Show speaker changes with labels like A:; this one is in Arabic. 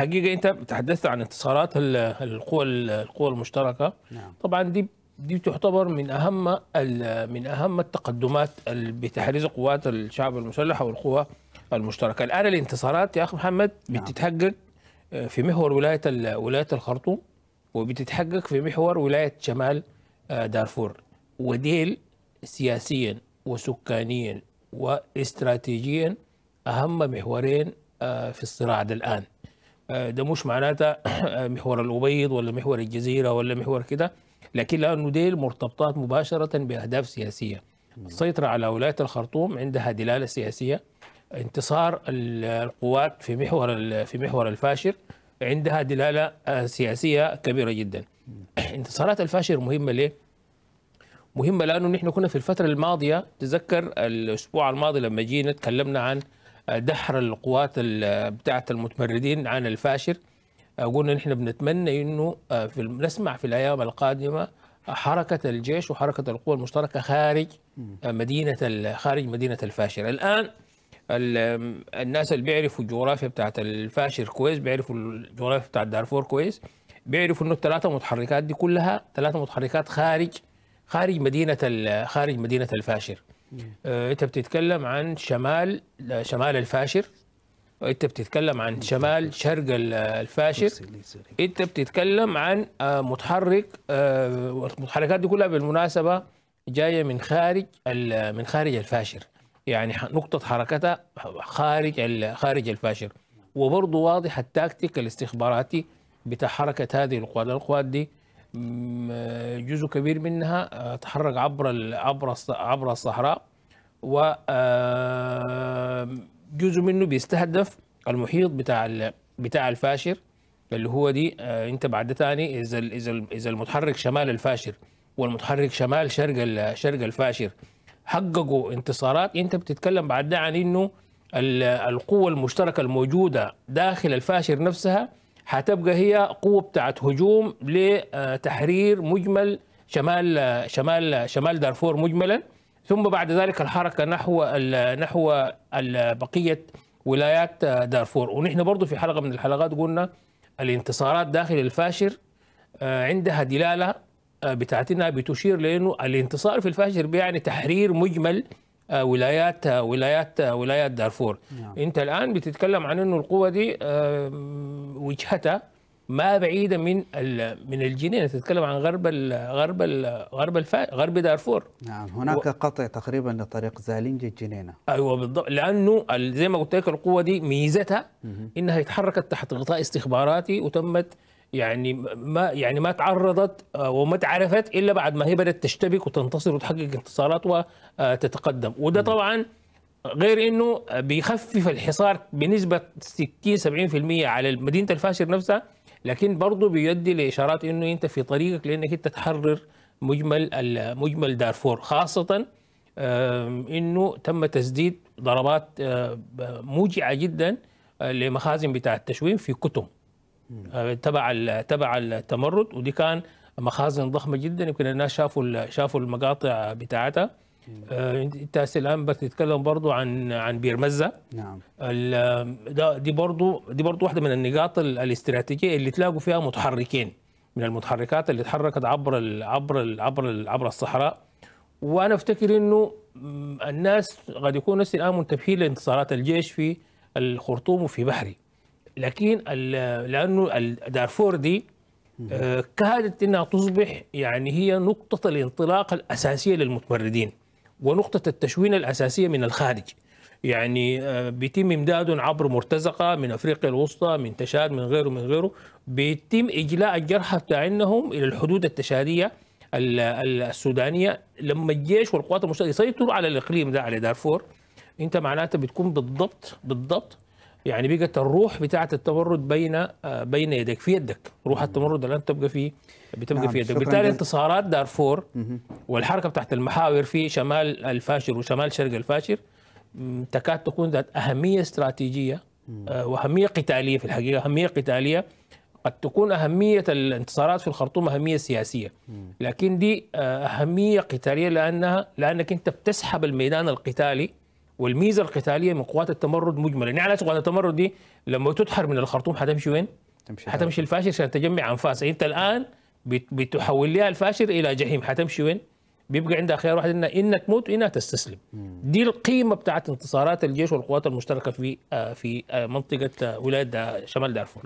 A: حقيقه انت تحدثت عن انتصارات القوى القوى المشتركه نعم. طبعا دي دي تعتبر من اهم من اهم التقدمات بتحريز قوات الشعب المسلح والقوى المشتركه الان الانتصارات يا اخ محمد نعم. بتتحقق آه، في محور ولايه ولايه الخرطوم وبتتحقق في محور ولايه شمال آه، دارفور وديل سياسيا وسكانيا واستراتيجيا اهم محورين آه، في الصراع ده الان آه، ده مش معناتها آه، محور الأبيض ولا محور الجزيرة ولا محور كده لكن لأنه ديل مرتبطات مباشرة بأهداف سياسية السيطرة على ولاية الخرطوم عندها دلالة سياسية انتصار القوات في محور في محور الفاشر عندها دلالة آه، سياسية كبيرة جدا انتصارات الفاشر مهمة ليه؟ مهمة لأنه نحن كنا في الفترة الماضية تذكر الأسبوع الماضي لما جينا تكلمنا عن دحر القوات بتاعت المتمردين عن الفاشر قلنا نحن بنتمنى انه آه، في نسمع في الايام القادمه حركه الجيش وحركه القوى المشتركه خارج آه، مدينه خارج مدينه الفاشر الان الناس اللي بيعرفوا الجغرافيا بتاعت الفاشر كويس بيعرفوا الجغرافيا بتاعت دارفور كويس بيعرفوا انه الثلاثه متحركات دي كلها ثلاثه متحركات خارج خارج مدينه خارج مدينه الفاشر آه، انت بتتكلم عن شمال شمال الفاشر انت بتتكلم عن شمال شرق الفاشر انت بتتكلم عن آه، متحرك آه، المتحركات دي كلها بالمناسبه جايه من خارج من خارج الفاشر يعني نقطه حركتها خارج خارج الفاشر وبرضه واضح التكتيك الاستخباراتي بتاع حركه هذه القوات القوات دي جزء كبير منها آه، تحرك عبر عبر عبر الصحراء و آه، جزء منه بيستهدف المحيط بتاع بتاع الفاشر اللي هو دي آه، انت بعد ثاني اذا اذا اذا المتحرك شمال الفاشر والمتحرك شمال شرق شرق الفاشر حققوا انتصارات انت بتتكلم بعد ده عن انه القوة المشتركة الموجودة داخل الفاشر نفسها حتبقى هي قوه بتاعت هجوم لتحرير مجمل شمال شمال شمال دارفور مجملا ثم بعد ذلك الحركه نحو نحو بقيه ولايات دارفور ونحن برضو في حلقه من الحلقات قلنا الانتصارات داخل الفاشر آه، عندها دلاله آه، بتاعتنا بتشير لانه الانتصار في الفاشر بيعني تحرير مجمل آه، ولايات ولايات ولايات دارفور نعم. انت الان بتتكلم عن انه القوه دي وجهتها ما بعيده من من الجنين يعني تتكلم عن غرب الـ غرب الـ غرب الفا غرب دارفور نعم هناك و... قطع تقريبا لطريق زالينج الجنينه ايوه بالضبط لانه زي ما قلت لك القوه دي ميزتها انها اتحركت تحت غطاء استخباراتي وتمت يعني ما يعني ما تعرضت آه، وما تعرفت الا بعد ما هي بدات تشتبك وتنتصر وتحقق انتصارات وتتقدم آه، وده طبعا غير انه بيخفف الحصار بنسبه 60 70% على مدينه الفاشر نفسها لكن برضه بيؤدي لاشارات انه انت في طريقك لانك انت تحرر مجمل مجمل دارفور خاصه انه تم تسديد ضربات آه، موجعه جدا آه، لمخازن بتاع التشوين في كتم آه، تبع تبع التمرد ودي كان مخازن ضخمه جدا يمكن الناس شافوا شافوا المقاطع بتاعتها آه انت الان بتتكلم برضو عن عن بير مزه نعم ده دي برضو دي برضو واحده من النقاط الاستراتيجيه اللي تلاقوا فيها متحركين من المتحركات اللي تحركت عبر الـ عبر الـ عبر الـ عبر الصحراء وانا افتكر انه الناس قد يكون الناس الان منتبهين لانتصارات الجيش في الخرطوم وفي بحري لكن لانه دارفور دي آه، كادت انها تصبح يعني هي نقطه الانطلاق الاساسيه للمتمردين ونقطة التشوين الأساسية من الخارج يعني آه، بيتم امداد عبر مرتزقه من افريقيا الوسطى من تشاد من غيره من غيره بيتم اجلاء الجرحى بتاعنهم الى الحدود التشاديه السودانيه لما الجيش والقوات المسلحه يسيطروا على الاقليم ده على دارفور انت معناته بتكون بالضبط بالضبط يعني بقت الروح بتاعه التمرد بين آه، بين يديك في يدك روح التمرد الان تبقى في بتبقى نعم في يدك بالتالي انتصارات دارفور والحركه بتاعت المحاور في شمال الفاشر وشمال شرق الفاشر تكاد تكون ذات اهميه استراتيجيه آه، واهميه قتاليه في الحقيقه اهميه قتاليه قد تكون اهميه الانتصارات في الخرطوم اهميه سياسيه لكن دي آه، اهميه قتاليه لانها لانك انت بتسحب الميدان القتالي والميزه القتاليه من قوات التمرد مجملا يعني على قوات التمرد دي لما تتحر من الخرطوم حتمشي وين؟ تمشي حتمشي الفاشر عشان تجمع انفاس يعني انت الان بتحول لها الفاشر الى جحيم حتمشي وين؟ بيبقى عندها خيار واحد انها انها تموت وانها تستسلم دي القيمه بتاعت انتصارات الجيش والقوات المشتركه في آه، في آه، منطقه آه، ولايه شمال دارفور